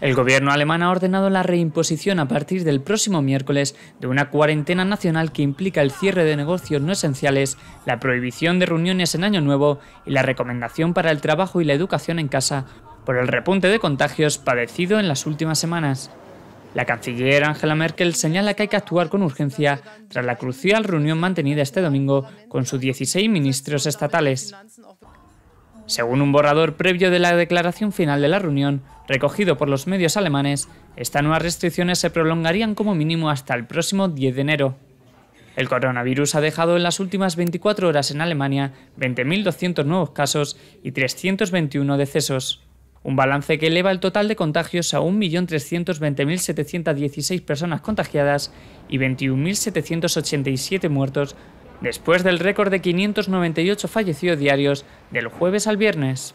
El gobierno alemán ha ordenado la reimposición a partir del próximo miércoles de una cuarentena nacional que implica el cierre de negocios no esenciales, la prohibición de reuniones en Año Nuevo y la recomendación para el trabajo y la educación en casa por el repunte de contagios padecido en las últimas semanas. La canciller Angela Merkel señala que hay que actuar con urgencia tras la crucial reunión mantenida este domingo con sus 16 ministros estatales. Según un borrador previo de la declaración final de la reunión, recogido por los medios alemanes, estas nuevas restricciones se prolongarían como mínimo hasta el próximo 10 de enero. El coronavirus ha dejado en las últimas 24 horas en Alemania 20.200 nuevos casos y 321 decesos, un balance que eleva el total de contagios a 1.320.716 personas contagiadas y 21.787 muertos después del récord de 598 fallecidos diarios del jueves al viernes.